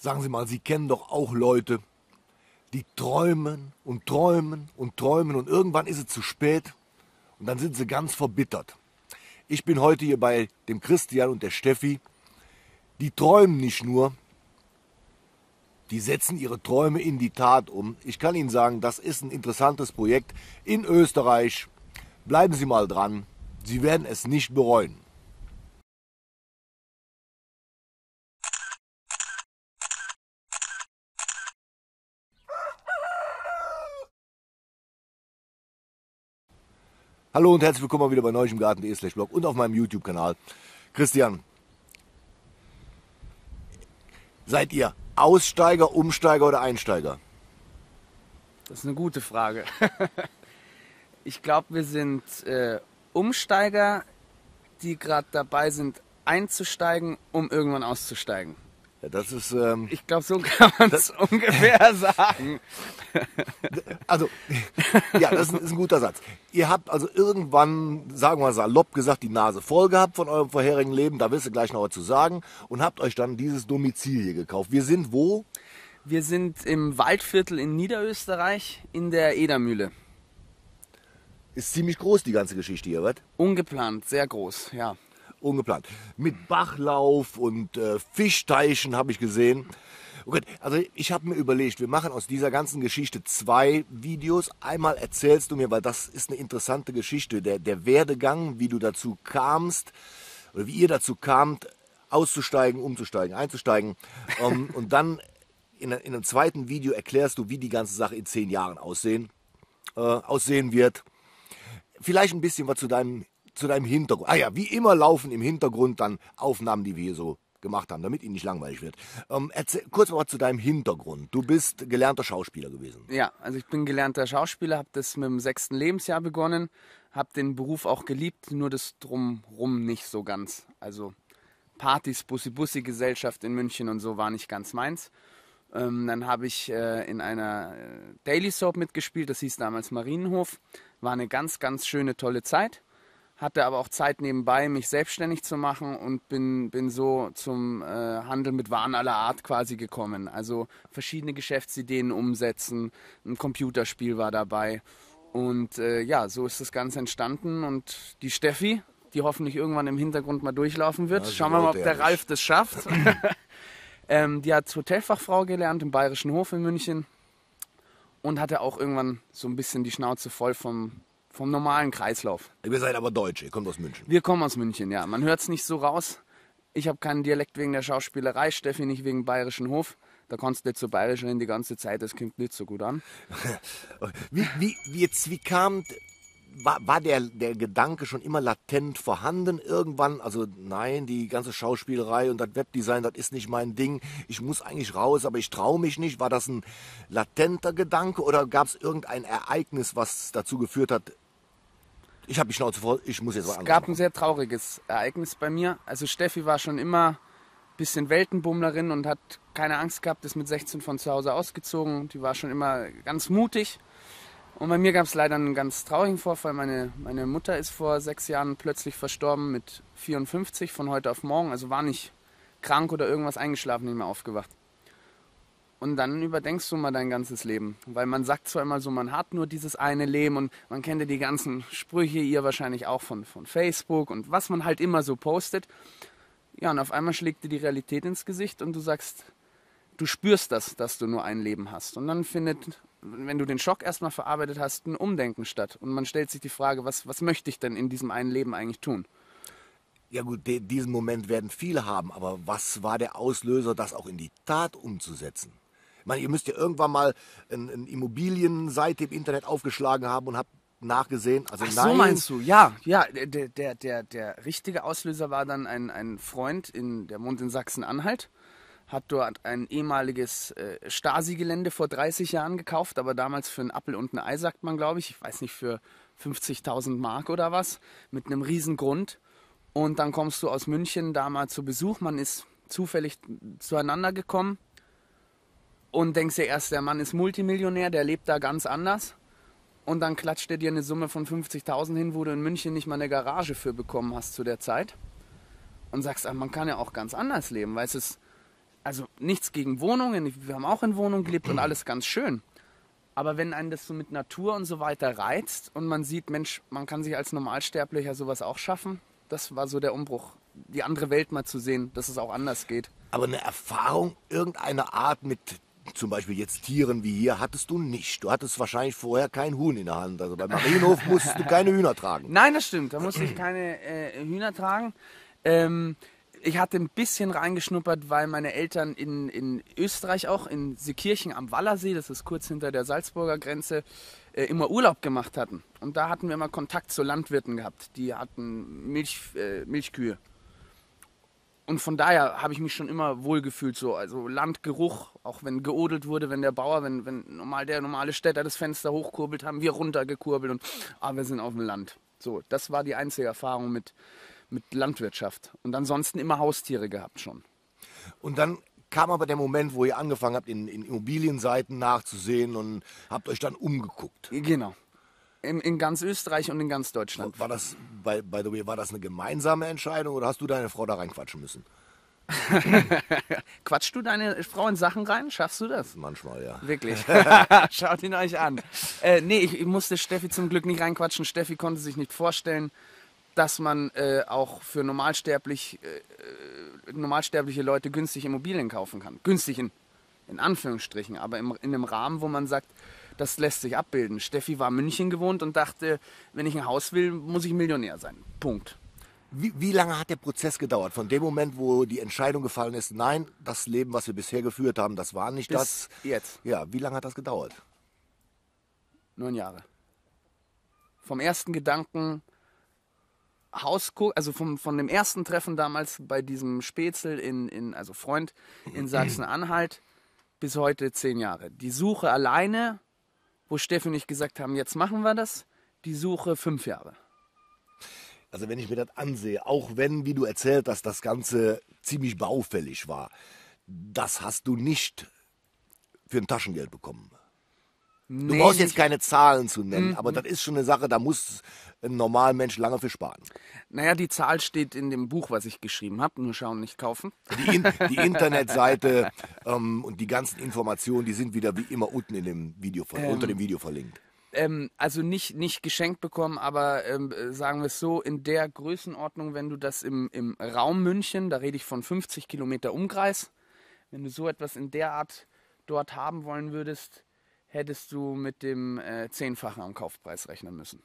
Sagen Sie mal, Sie kennen doch auch Leute, die träumen und träumen und träumen und irgendwann ist es zu spät und dann sind sie ganz verbittert. Ich bin heute hier bei dem Christian und der Steffi. Die träumen nicht nur, die setzen ihre Träume in die Tat um. Ich kann Ihnen sagen, das ist ein interessantes Projekt in Österreich. Bleiben Sie mal dran, Sie werden es nicht bereuen. Hallo und herzlich willkommen wieder bei Neulich im Garten.de slash Blog und auf meinem YouTube-Kanal. Christian, seid ihr Aussteiger, Umsteiger oder Einsteiger? Das ist eine gute Frage. ich glaube, wir sind äh, Umsteiger, die gerade dabei sind, einzusteigen, um irgendwann auszusteigen. Ja, das ist. Ähm, ich glaube, so kann man es ungefähr sagen. Also, ja, das ist ein, guter Satz. Ihr habt also irgendwann, sagen wir mal salopp gesagt, die Nase voll gehabt von eurem vorherigen Leben. Da wirst du gleich noch was zu sagen. Und habt euch dann dieses Domizil hier gekauft. Wir sind wo? Wir sind im Waldviertel in Niederösterreich in der Edermühle. Ist ziemlich groß, die ganze Geschichte hier, was? Ungeplant, sehr groß, ja ungeplant. Mit Bachlauf und äh, Fischteichen habe ich gesehen. Okay, oh also ich habe mir überlegt, wir machen aus dieser ganzen Geschichte zwei Videos. Einmal erzählst du mir, weil das ist eine interessante Geschichte, der, der Werdegang, wie du dazu kamst, oder wie ihr dazu kamt, auszusteigen, umzusteigen, einzusteigen. Um, ähm, und dann in, in, einem zweiten Video erklärst du, wie die ganze Sache in zehn Jahren aussehen, äh, aussehen wird. Vielleicht ein bisschen was zu deinem zu deinem Hintergrund. Ah ja, wie immer laufen im Hintergrund dann Aufnahmen, die wir hier so gemacht haben, damit Ihnen nicht langweilig wird. Ähm, erzähl, kurz mal zu deinem Hintergrund. Du bist gelernter Schauspieler gewesen. Ja, also ich bin gelernter Schauspieler, habe das mit dem sechsten Lebensjahr begonnen, habe den Beruf auch geliebt, nur das Drumrum nicht so ganz. Also Partys, Bussi-Bussi-Gesellschaft in München und so war nicht ganz meins. Ähm, dann habe ich äh, in einer äh, Daily Soap mitgespielt, das hieß damals Marienhof. War eine ganz, ganz schöne, tolle Zeit hatte aber auch Zeit nebenbei, mich selbstständig zu machen und bin, bin so zum äh, Handel mit Waren aller Art quasi gekommen. Also verschiedene Geschäftsideen umsetzen, ein Computerspiel war dabei. Und äh, ja, so ist das Ganze entstanden. Und die Steffi, die hoffentlich irgendwann im Hintergrund mal durchlaufen wird, ja, schauen wir mal, ob der Ralf das schafft. ähm, die hat Hotelfachfrau gelernt im Bayerischen Hof in München und hatte auch irgendwann so ein bisschen die Schnauze voll vom vom normalen Kreislauf. Ihr seid aber Deutsche, ihr kommt aus München. Wir kommen aus München, ja. Man hört es nicht so raus. Ich habe keinen Dialekt wegen der Schauspielerei, Steffi nicht wegen bayerischen Hof. Da kannst du nicht so bayerisch reden die ganze Zeit, das klingt nicht so gut an. wie, wie, jetzt, wie kam war, war der, der Gedanke schon immer latent vorhanden irgendwann? Also nein, die ganze Schauspielerei und das Webdesign, das ist nicht mein Ding. Ich muss eigentlich raus, aber ich traue mich nicht. War das ein latenter Gedanke oder gab es irgendein Ereignis, was dazu geführt hat, ich habe die Schnauze voll, ich muss jetzt was Es gab machen. ein sehr trauriges Ereignis bei mir. Also Steffi war schon immer ein bisschen Weltenbummlerin und hat keine Angst gehabt, ist mit 16 von zu Hause ausgezogen. Die war schon immer ganz mutig. Und bei mir gab es leider einen ganz traurigen Vorfall. Meine, meine Mutter ist vor sechs Jahren plötzlich verstorben mit 54 von heute auf morgen. Also war nicht krank oder irgendwas eingeschlafen, nicht mehr aufgewacht. Und dann überdenkst du mal dein ganzes Leben. Weil man sagt zwar immer so, man hat nur dieses eine Leben und man kennt ja die ganzen Sprüche, ihr wahrscheinlich auch von, von Facebook und was man halt immer so postet. Ja, und auf einmal schlägt dir die Realität ins Gesicht und du sagst, du spürst das, dass du nur ein Leben hast. Und dann findet wenn du den Schock erstmal verarbeitet hast, ein Umdenken statt. Und man stellt sich die Frage, was, was möchte ich denn in diesem einen Leben eigentlich tun? Ja gut, de, diesen Moment werden viele haben, aber was war der Auslöser, das auch in die Tat umzusetzen? Ich meine, ihr müsst ja irgendwann mal eine ein Immobilienseite im Internet aufgeschlagen haben und habt nachgesehen. Also Ach, nein. so meinst du, ja. Ja, der, der, der, der richtige Auslöser war dann ein, ein Freund in der Mund in Sachsen-Anhalt, hat dort ein ehemaliges äh, Stasi-Gelände vor 30 Jahren gekauft, aber damals für einen Appel und ein Ei, sagt man, glaube ich. Ich weiß nicht, für 50.000 Mark oder was, mit einem riesen Grund. Und dann kommst du aus München damals zu Besuch. Man ist zufällig zueinander gekommen und denkst dir erst, der Mann ist Multimillionär, der lebt da ganz anders. Und dann klatscht er dir eine Summe von 50.000 hin, wo du in München nicht mal eine Garage für bekommen hast zu der Zeit. Und sagst, ach, man kann ja auch ganz anders leben. Weißt es, also nichts gegen Wohnungen, wir haben auch in Wohnungen gelebt und alles ganz schön. Aber wenn einen das so mit Natur und so weiter reizt und man sieht, Mensch, man kann sich als Normalsterblicher sowas auch schaffen, das war so der Umbruch, die andere Welt mal zu sehen, dass es auch anders geht. Aber eine Erfahrung irgendeiner Art mit zum Beispiel jetzt Tieren wie hier hattest du nicht. Du hattest wahrscheinlich vorher kein Huhn in der Hand. Also beim Marienhof musstest du keine Hühner tragen. Nein, das stimmt. Da musste ich keine äh, Hühner tragen. Ähm, ich hatte ein bisschen reingeschnuppert, weil meine Eltern in, in Österreich auch, in Seekirchen am Wallersee, das ist kurz hinter der Salzburger Grenze, äh, immer Urlaub gemacht hatten. Und da hatten wir immer Kontakt zu Landwirten gehabt. Die hatten Milch, äh, Milchkühe. Und von daher habe ich mich schon immer wohlgefühlt, so. Also Landgeruch, auch wenn geodelt wurde, wenn der Bauer, wenn, wenn normal der normale Städter das Fenster hochkurbelt, haben wir runtergekurbelt und ah, wir sind auf dem Land. So, das war die einzige Erfahrung mit, mit Landwirtschaft und ansonsten immer Haustiere gehabt schon. Und dann kam aber der Moment, wo ihr angefangen habt, in, in Immobilienseiten nachzusehen und habt euch dann umgeguckt. Genau. In, in, ganz Österreich und in ganz Deutschland. War das, by, by the way, war das eine gemeinsame Entscheidung oder hast du deine Frau da reinquatschen müssen? Quatschst du deine Frau in Sachen rein? Schaffst du das? Manchmal, ja. Wirklich. Schaut ihn euch an. Äh, nee, ich, ich musste Steffi zum Glück nicht reinquatschen. Steffi konnte sich nicht vorstellen, dass man äh, auch für normalsterblich, äh, äh, normalsterbliche Leute günstig Immobilien kaufen kann. Günstig in, in Anführungsstrichen, aber im, in einem Rahmen, wo man sagt, das lässt sich abbilden. Steffi war in München gewohnt und dachte, wenn ich ein Haus will, muss ich Millionär sein. Punkt. Wie, wie, lange hat der Prozess gedauert? Von dem Moment, wo die Entscheidung gefallen ist, nein, das Leben, was wir bisher geführt haben, das war nicht Bis das. Jetzt. Ja, wie lange hat das gedauert? Neun Jahre. Vom ersten Gedanken Hauskuck, also vom, von dem ersten Treffen damals bei diesem Spätzl in, in also Freund in Sachsen-Anhalt bis heute zehn Jahre. Die Suche alleine, wo Steffi und ich gesagt haben, jetzt machen wir das, die Suche fünf Jahre. Also wenn ich mir das ansehe, auch wenn, wie du erzählt hast, das Ganze ziemlich baufällig war, das hast du nicht für ein Taschengeld bekommen. Du nee, brauchst jetzt keine Zahlen zu nennen, aber mhm. das ist schon eine Sache, da muss ein normaler Mensch lange für sparen. Naja, die Zahl steht in dem Buch, was ich geschrieben habe, nur schauen, nicht kaufen. Die, in, die Internetseite ähm, und die ganzen Informationen, die sind wieder wie immer unten in dem Video, ähm, unter dem Video verlinkt. Ähm, also nicht, nicht geschenkt bekommen, aber ähm, sagen wir es so, in der Größenordnung, wenn du das im, im Raum München, da rede ich von 50 Kilometer Umkreis, wenn du so etwas in der Art dort haben wollen würdest, hättest du mit dem äh, Zehnfachen am Kaufpreis rechnen müssen.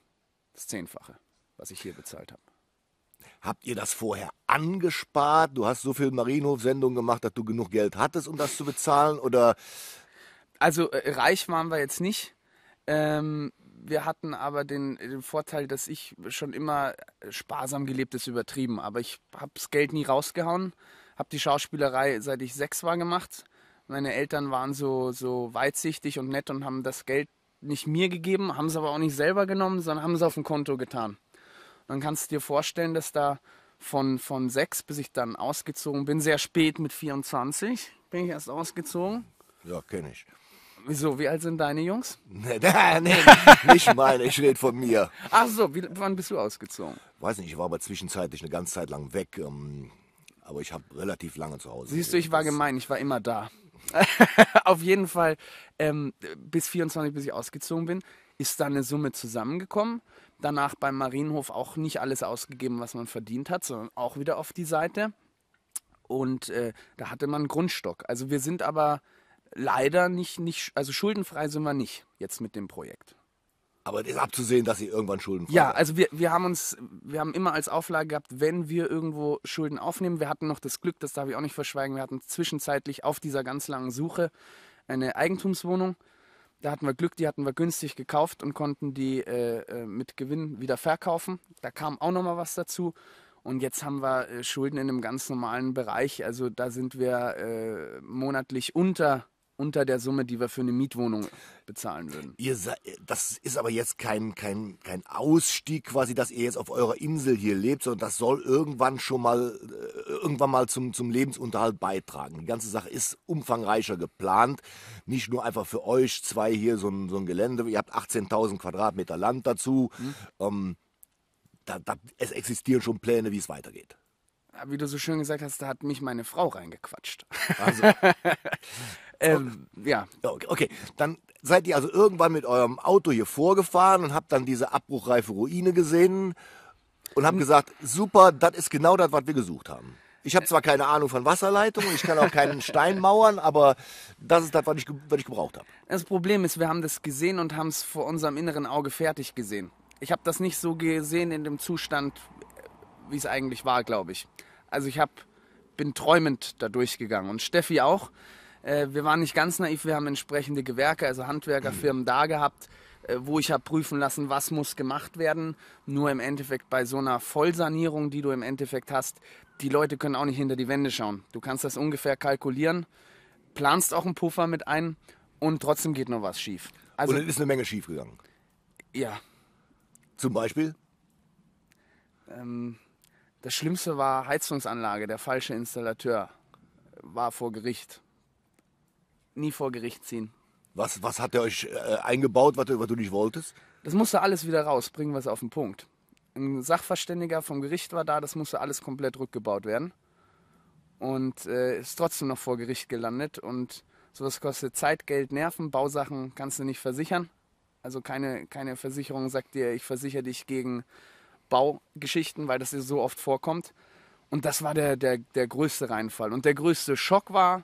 Das Zehnfache, was ich hier bezahlt habe. Habt ihr das vorher angespart? Du hast so viel Marienhof-Sendungen gemacht, dass du genug Geld hattest, um das zu bezahlen? Oder? Also äh, reich waren wir jetzt nicht. Ähm, wir hatten aber den, den, Vorteil, dass ich schon immer äh, sparsam gelebt ist, übertrieben. Aber ich habe das Geld nie rausgehauen, habe die Schauspielerei seit ich sechs war gemacht meine Eltern waren so, so weitsichtig und nett und haben das Geld nicht mir gegeben, haben es aber auch nicht selber genommen, sondern haben es auf dem Konto getan. Dann kannst du dir vorstellen, dass da von, von sechs bis ich dann ausgezogen bin, sehr spät mit 24 bin ich erst ausgezogen. Ja, kenne ich. Wieso, wie alt sind deine Jungs? Nee, nee, nicht meine, ich rede von mir. Ach so, wie, wann bist du ausgezogen? Weiß nicht, ich war aber zwischenzeitlich eine ganze Zeit lang weg, ähm, aber ich habe relativ lange zu Hause. Siehst du, ich war gemein, ich war immer da. auf jeden Fall ähm, bis 24, bis ich ausgezogen bin, ist da eine Summe zusammengekommen. Danach beim Marienhof auch nicht alles ausgegeben, was man verdient hat, sondern auch wieder auf die Seite. Und äh, da hatte man einen Grundstock. Also wir sind aber leider nicht, nicht, also schuldenfrei sind wir nicht jetzt mit dem Projekt. Aber es ist abzusehen, dass sie irgendwann Schulden Ja, also wir, wir haben uns, wir haben immer als Auflage gehabt, wenn wir irgendwo Schulden aufnehmen, wir hatten noch das Glück, das darf ich auch nicht verschweigen, wir hatten zwischenzeitlich auf dieser ganz langen Suche eine Eigentumswohnung. Da hatten wir Glück, die hatten wir günstig gekauft und konnten die äh, äh mit Gewinn wieder verkaufen. Da kam auch nochmal was dazu. Und jetzt haben wir äh, Schulden in einem ganz normalen Bereich. Also da sind wir äh, monatlich unter unter der Summe, die wir für eine Mietwohnung bezahlen würden. Ihr das ist aber jetzt kein, kein, kein Ausstieg quasi, dass ihr jetzt auf eurer Insel hier lebt, sondern das soll irgendwann schon mal, äh, irgendwann mal zum, zum Lebensunterhalt beitragen. Die ganze Sache ist umfangreicher geplant. Nicht nur einfach für euch zwei hier so ein, so ein Gelände. Ihr habt 18.000 Quadratmeter Land dazu. Mhm. Ähm, da, da, es existieren schon Pläne, wie es weitergeht. Ah, wie du so schön gesagt hast, da hat mich meine Frau reingequatscht. Also. ähm, ja. Okay, dann seid ihr also irgendwann mit eurem Auto hier vorgefahren und habt dann diese abbruchreife Ruine gesehen und habt gesagt, super, das ist genau das, was wir gesucht haben. Ich habe zwar keine Ahnung von Wasserleitungen, ich kann auch keinen Stein mauern, aber das ist das, was ich, was ich gebraucht habe. Das Problem ist, wir haben das gesehen und haben es vor unserem inneren Auge fertig gesehen. Ich habe das nicht so gesehen in dem Zustand, wie es eigentlich war, glaube ich. Also ich hab, bin träumend da durchgegangen und Steffi auch. Äh, wir waren nicht ganz naiv, wir haben entsprechende Gewerke, also Handwerkerfirmen mhm. da gehabt, äh, wo ich habe prüfen lassen, was muss gemacht werden. Nur im Endeffekt bei so einer Vollsanierung, die du im Endeffekt hast, die Leute können auch nicht hinter die Wände schauen. Du kannst das ungefähr kalkulieren, planst auch einen Puffer mit ein und trotzdem geht noch was schief. Also, und es ist eine Menge schief gegangen. Ja. Zum Beispiel? Ähm, das Schlimmste war Heizungsanlage, der falsche Installateur war vor Gericht. Nie vor Gericht ziehen. Was, was hat er euch äh, eingebaut, was, was du nicht wolltest? Das musste alles wieder raus, bringen wir es auf den Punkt. Ein Sachverständiger vom Gericht war da, das musste alles komplett rückgebaut werden. Und äh, ist trotzdem noch vor Gericht gelandet. Und sowas kostet Zeit, Geld, Nerven, Bausachen kannst du nicht versichern. Also keine, keine Versicherung sagt dir, ich versichere dich gegen Baugeschichten, weil das hier so oft vorkommt. Und das war der, der, der größte Reinfall. Und der größte Schock war,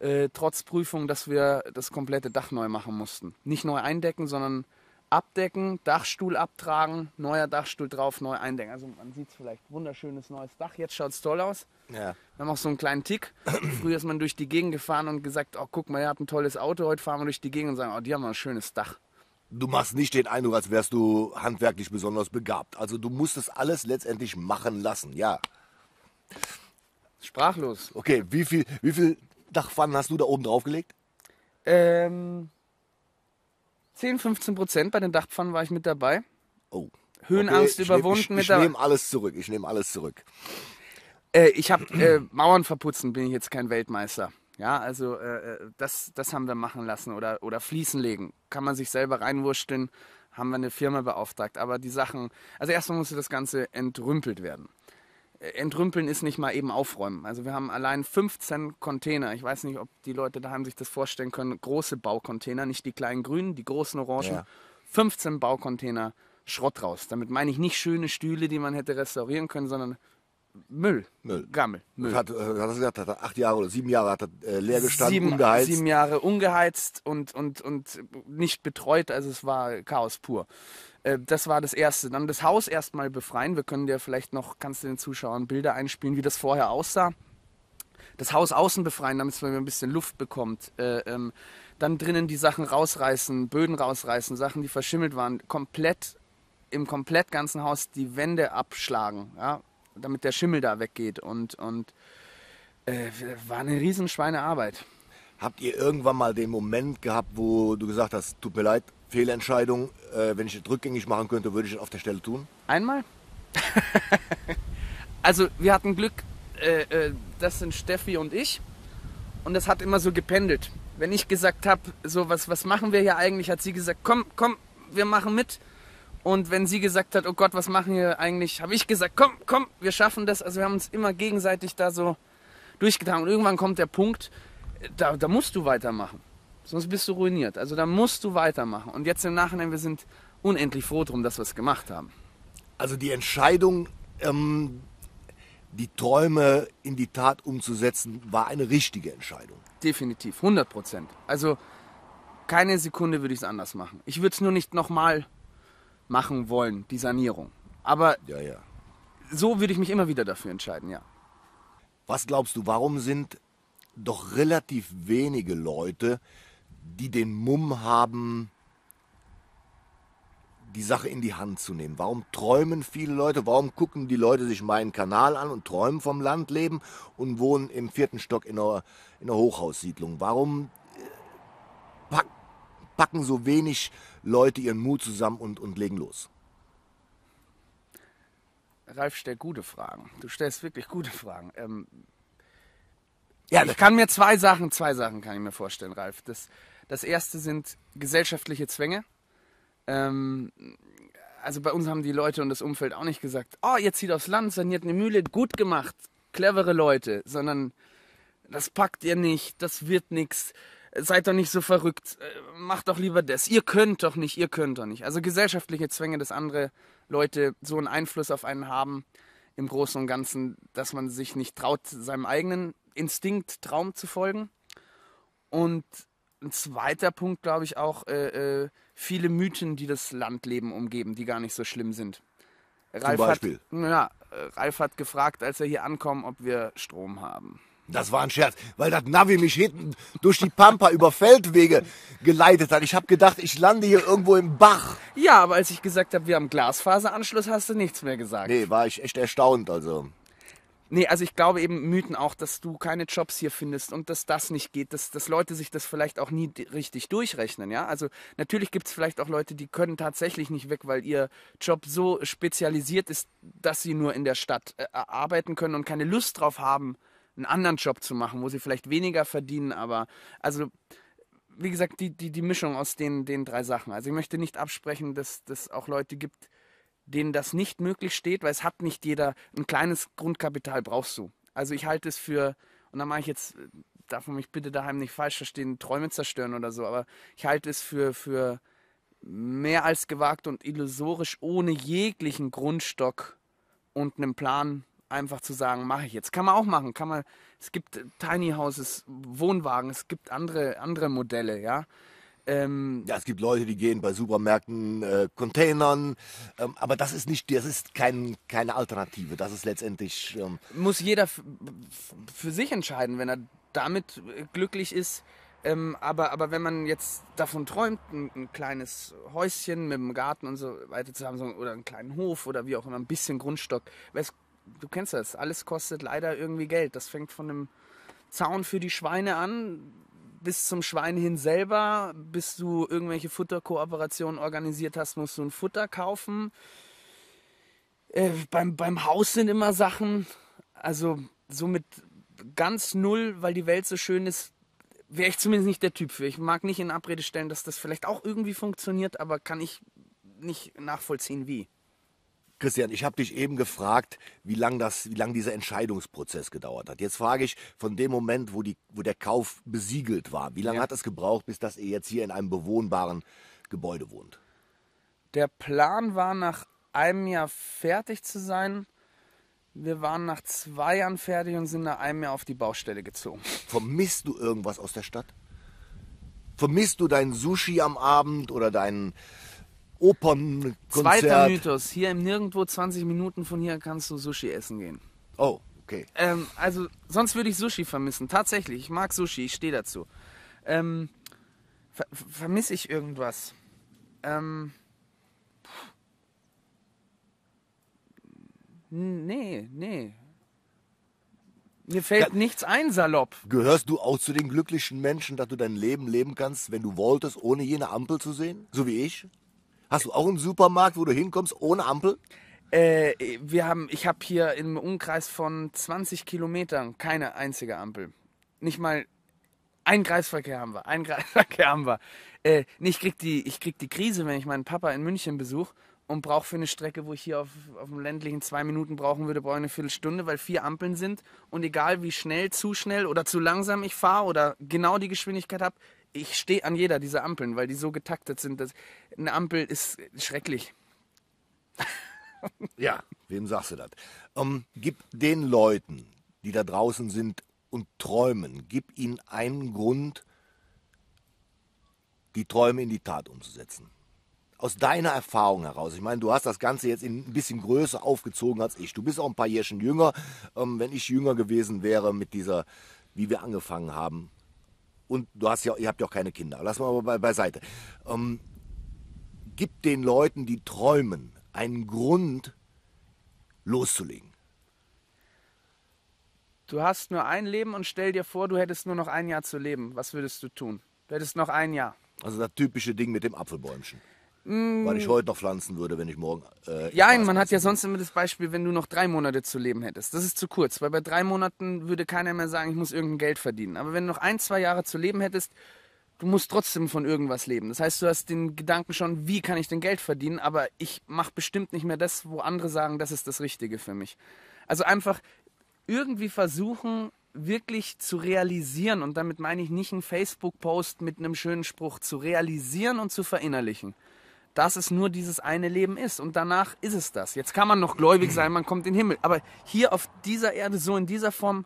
äh, trotz Prüfung, dass wir das komplette Dach neu machen mussten. Nicht neu eindecken, sondern abdecken, Dachstuhl abtragen, neuer Dachstuhl drauf, neu eindecken. Also man sieht es vielleicht, wunderschönes neues Dach, jetzt schaut es toll aus. Ja. Wir haben auch so einen kleinen Tick. Früher ist man durch die Gegend gefahren und gesagt, oh guck mal, er hat ein tolles Auto, heute fahren wir durch die Gegend und sagen, oh, die haben ein schönes Dach du machst nicht den Eindruck, als wärst du handwerklich besonders begabt. Also du musst es alles letztendlich machen lassen, ja. Sprachlos. Okay, wie viel, wie viel Dachpfannen hast du da oben draufgelegt? Ähm, 10, 15 Prozent bei den Dachpfannen war ich mit dabei. Oh. Höhenangst okay, überwunden ich, ich, mit dabei. Ich nehme alles zurück, ich nehme alles zurück. Äh, ich habe äh, Mauern verputzen, bin ich jetzt kein Weltmeister. Ja, also äh, äh, das, das haben wir machen lassen oder, oder fließen legen. Kann man sich selber reinwurschteln, haben wir eine Firma beauftragt. Aber die Sachen, also erstmal musste das Ganze entrümpelt werden. Äh, entrümpeln ist nicht mal eben aufräumen. Also wir haben allein 15 Container. Ich weiß nicht, ob die Leute daheim sich das vorstellen können. Große Baucontainer, nicht die kleinen grünen, die großen orangen. Ja. 15 Baucontainer Schrott raus. Damit meine ich nicht schöne Stühle, die man hätte restaurieren können, sondern Müll. Müll. Gammel. Müll. hat, äh, hat das gesagt, hat er acht Jahre oder sieben Jahre hat er äh, leer gestanden, sieben, ungeheizt. Sieben Jahre ungeheizt und, und, und nicht betreut, also es war Chaos pur. Äh, das war das Erste. Dann das Haus erstmal befreien. Wir können dir vielleicht noch, kannst du den Zuschauern Bilder einspielen, wie das vorher aussah. Das Haus außen befreien, damit es ein bisschen Luft bekommt. Ähm, dann drinnen die Sachen rausreißen, Böden rausreißen, Sachen, die verschimmelt waren, komplett im komplett ganzen Haus die Wände abschlagen. Ja? damit der Schimmel da weggeht. Und, und äh, war eine Riesenschweinearbeit. Habt ihr irgendwann mal den Moment gehabt, wo du gesagt hast, tut mir leid, Fehlentscheidung, äh, wenn ich es rückgängig machen könnte, würde ich es auf der Stelle tun? Einmal. also wir hatten Glück, äh, äh, das sind Steffi und ich. Und das hat immer so gependelt. Wenn ich gesagt habe, so was, was machen wir hier eigentlich, hat sie gesagt, komm, komm, wir machen mit. Und wenn sie gesagt hat, oh Gott, was machen wir eigentlich, habe ich gesagt, komm, komm, wir schaffen das. Also wir haben uns immer gegenseitig da so durchgetan. Und irgendwann kommt der Punkt, da, da musst du weitermachen. Sonst bist du ruiniert. Also da musst du weitermachen. Und jetzt im Nachhinein, wir sind unendlich froh drum, dass wir es gemacht haben. Also die Entscheidung, ähm, die Träume in die Tat umzusetzen, war eine richtige Entscheidung. Definitiv, 100 Prozent. Also keine Sekunde würde ich es anders machen. Ich würde es nur nicht nochmal machen wollen, die Sanierung. Aber ja, ja. so würde ich mich immer wieder dafür entscheiden, ja. Was glaubst du, warum sind doch relativ wenige Leute, die den Mumm haben, die Sache in die Hand zu nehmen. Warum träumen viele Leute? Warum gucken die Leute sich meinen Kanal an und träumen vom Landleben und wohnen im vierten Stock in einer, in einer Hochhaussiedlung? Warum äh, packt packen so wenig Leute ihren Mut zusammen und, und legen los? Ralf stellt gute Fragen. Du stellst wirklich gute Fragen. Ähm, ja, ich kann mir zwei Sachen, zwei Sachen kann ich mir vorstellen, Ralf. Das, das erste sind gesellschaftliche Zwänge. Ähm, also bei uns haben die Leute und das Umfeld auch nicht gesagt, oh, ihr zieht aufs Land, saniert eine Mühle, gut gemacht, clevere Leute, sondern das packt ihr nicht, das wird nichts, seid doch nicht so verrückt, äh, macht doch lieber das, ihr könnt doch nicht, ihr könnt doch nicht. Also gesellschaftliche Zwänge, dass andere Leute so einen Einfluss auf einen haben, im Großen und Ganzen, dass man sich nicht traut, seinem eigenen Instinkt, Traum zu folgen. Und ein zweiter Punkt, glaube ich, auch äh, äh, viele Mythen, die das Landleben umgeben, die gar nicht so schlimm sind. Ralf Zum Beispiel. Hat, ja, äh, Ralf hat gefragt, als wir hier ankommen, ob wir Strom haben. Das war ein Scherz, weil das Navi mich hinten durch die Pampa über Feldwege geleitet hat. Ich habe gedacht, ich lande hier irgendwo im Bach. Ja, aber als ich gesagt habe, wir haben Glasfaseranschluss, hast du nichts mehr gesagt. Nee, war ich echt erstaunt, also. Nee, also ich glaube eben Mythen auch, dass du keine Jobs hier findest und dass das nicht geht, dass, dass Leute sich das vielleicht auch nie richtig durchrechnen, ja. Also natürlich gibt es vielleicht auch Leute, die können tatsächlich nicht weg, weil ihr Job so spezialisiert ist, dass sie nur in der Stadt äh, arbeiten können und keine Lust drauf haben, einen anderen Job zu machen, wo sie vielleicht weniger verdienen, aber also wie gesagt, die, die, die Mischung aus den, den drei Sachen. Also ich möchte nicht absprechen, dass es auch Leute gibt, denen das nicht möglich steht, weil es hat nicht jeder. Ein kleines Grundkapital brauchst du. Also ich halte es für, und da mache ich jetzt, darf man mich bitte daheim nicht falsch verstehen, Träume zerstören oder so, aber ich halte es für, für mehr als gewagt und illusorisch, ohne jeglichen Grundstock und einen Plan einfach zu sagen, mache ich jetzt. Kann man auch machen, kann man. Es gibt äh, Tiny Houses, Wohnwagen, es gibt andere, andere Modelle, ja. Ähm, ja, es gibt Leute, die gehen bei Supermärkten, äh, Containern, ähm, aber das ist nicht, das ist kein, keine Alternative. Das ist letztendlich ähm, muss jeder für sich entscheiden, wenn er damit äh, glücklich ist. Ähm, aber, aber wenn man jetzt davon träumt, ein, ein, kleines Häuschen mit einem Garten und so weiter zu haben, so, oder einen kleinen Hof oder wie auch immer, ein bisschen Grundstock, wäre es du kennst das, alles kostet leider irgendwie Geld. Das fängt von einem Zaun für die Schweine an, bis zum Schwein hin selber, bis du irgendwelche Futterkooperationen organisiert hast, musst du ein Futter kaufen. Äh, beim, beim Haus sind immer Sachen. Also so mit ganz null, weil die Welt so schön ist, wäre ich zumindest nicht der Typ für. Ich mag nicht in Abrede stellen, dass das vielleicht auch irgendwie funktioniert, aber kann ich nicht nachvollziehen, wie. Christian, ich habe dich eben gefragt, wie lange lang dieser Entscheidungsprozess gedauert hat. Jetzt frage ich von dem Moment, wo die, wo der Kauf besiegelt war, wie lange ja. hat es gebraucht, bis dass ihr jetzt hier in einem bewohnbaren Gebäude wohnt? Der Plan war nach einem Jahr fertig zu sein. Wir waren nach zwei Jahren fertig und sind nach einem Jahr auf die Baustelle gezogen. Vermisst du irgendwas aus der Stadt? Vermisst du deinen Sushi am Abend oder deinen Opernkonzert. Zweiter Mythos. Hier im Nirgendwo 20 Minuten von hier kannst du Sushi essen gehen. Oh, okay. Ähm, also, sonst würde ich Sushi vermissen. Tatsächlich, ich mag Sushi, ich stehe dazu. Ähm, ver vermisse ich irgendwas? Ähm, nee, nee. Mir fällt Ge nichts ein, salopp. Gehörst du auch zu den glücklichen Menschen, dass du dein Leben leben kannst, wenn du wolltest, ohne jene Ampel zu sehen? So wie ich? Hast du auch einen Supermarkt, wo du hinkommst ohne Ampel? Äh, wir haben, ich habe hier im Umkreis von 20 Kilometern keine einzige Ampel. Nicht mal einen Kreisverkehr haben wir, ein Kreisverkehr haben wir. Äh, nee, ich, krieg die, ich krieg die Krise, wenn ich meinen Papa in München besuche und brauche für eine Strecke, wo ich hier auf, auf dem ländlichen zwei Minuten brauchen würde, brauche ich eine Viertelstunde, weil vier Ampeln sind. Und egal wie schnell, zu schnell oder zu langsam ich fahre oder genau die Geschwindigkeit habe, ich stehe an jeder dieser Ampeln, weil die so getaktet sind, dass eine Ampel ist schrecklich. ja, wem sagst du das? Ähm, gib den Leuten, die da draußen sind und träumen, gib ihnen einen Grund, die Träume in die Tat umzusetzen. Aus deiner Erfahrung heraus, ich meine, du hast das Ganze jetzt in ein bisschen größer aufgezogen als ich. Du bist auch ein paar Jährchen jünger. Ähm, wenn ich jünger gewesen wäre mit dieser, wie wir angefangen haben, und du hast ja, ihr habt ja auch keine Kinder. Lass mal aber beiseite. Ähm, gibt den Leuten, die träumen, einen Grund, loszulegen. Du hast nur ein Leben und stell dir vor, du hättest nur noch ein Jahr zu leben. Was würdest du tun? Du hättest noch ein Jahr. Also das typische Ding mit dem Apfelbäumchen. Mm. Weil ich heute noch pflanzen würde, wenn ich morgen. Äh, ja, man hat ja sonst immer das Beispiel, wenn du noch drei Monate zu leben hättest. Das ist zu kurz, weil bei drei Monaten würde keiner mehr sagen, ich muss irgendein Geld verdienen. Aber wenn du noch ein, zwei Jahre zu leben hättest, du musst trotzdem von irgendwas leben. Das heißt, du hast den Gedanken schon, wie kann ich denn Geld verdienen, aber ich mache bestimmt nicht mehr das, wo andere sagen, das ist das Richtige für mich. Also einfach irgendwie versuchen, wirklich zu realisieren, und damit meine ich nicht einen Facebook-Post mit einem schönen Spruch, zu realisieren und zu verinnerlichen dass es nur dieses eine Leben ist und danach ist es das. Jetzt kann man noch gläubig sein, man kommt in den Himmel, aber hier auf dieser Erde so in dieser Form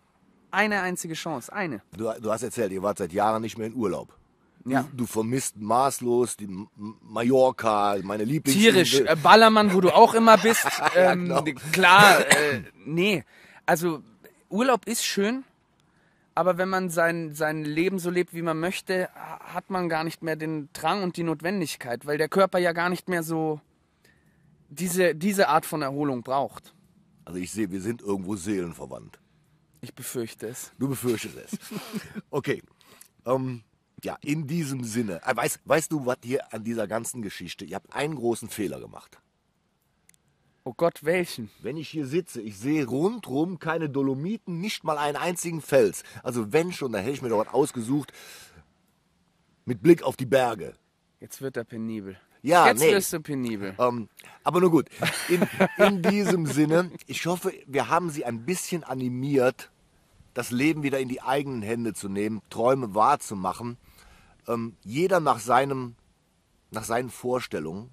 eine einzige Chance, eine. Du, du hast erzählt, ihr wart seit Jahren nicht mehr in Urlaub. Ja. Du, vermisst maßlos die Mallorca, meine Lieblings... Tierisch, äh, Ballermann, wo du auch immer bist. Ähm, ja, genau. Klar, äh, nee. Also Urlaub ist schön, aber wenn man sein, sein Leben so lebt, wie man möchte, hat man gar nicht mehr den Drang und die Notwendigkeit, weil der Körper ja gar nicht mehr so diese, diese Art von Erholung braucht. Also ich sehe, wir sind irgendwo seelenverwandt. Ich befürchte es. Du befürchtest es. Okay. Ähm, ja, in diesem Sinne. Äh, weißt, weißt du, was hier an dieser ganzen Geschichte, ihr habt einen großen Fehler gemacht. Oh Gott, welchen? Wenn ich hier sitze, ich sehe rundherum keine Dolomiten, nicht mal einen einzigen Fels. Also wenn schon, dann hätte ich mir doch was ausgesucht mit Blick auf die Berge. Jetzt wird er penibel. Ja, Jetzt nee. wirst du penibel. Ähm, aber nur gut. In, in diesem Sinne, ich hoffe, wir haben Sie ein bisschen animiert, das Leben wieder in die eigenen Hände zu nehmen, Träume wahrzumachen. Ähm, jeder nach, seinem, nach seinen Vorstellungen,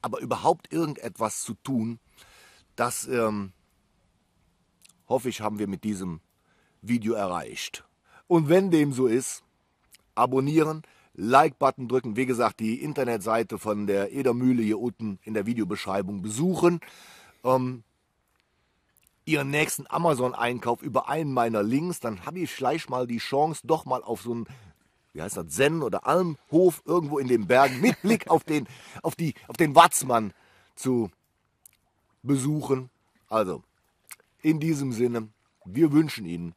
aber überhaupt irgendetwas zu tun, das ähm, hoffe ich, haben wir mit diesem Video erreicht. Und wenn dem so ist, abonnieren, Like-Button drücken. Wie gesagt, die Internetseite von der Edermühle hier unten in der Videobeschreibung besuchen. Ähm, ihren nächsten Amazon-Einkauf über einen meiner Links, dann habe ich gleich mal die Chance, doch mal auf so einen, wie heißt das, Zen- oder Almhof irgendwo in den Bergen mit Blick auf den, auf die, auf den Watzmann zu besuchen. Also, in diesem Sinne, wir wünschen Ihnen,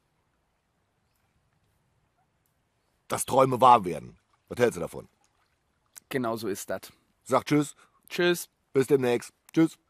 dass Träume wahr werden. Was hältst du davon? Genau so ist das. Sag Tschüss. Tschüss. Bis demnächst. Tschüss.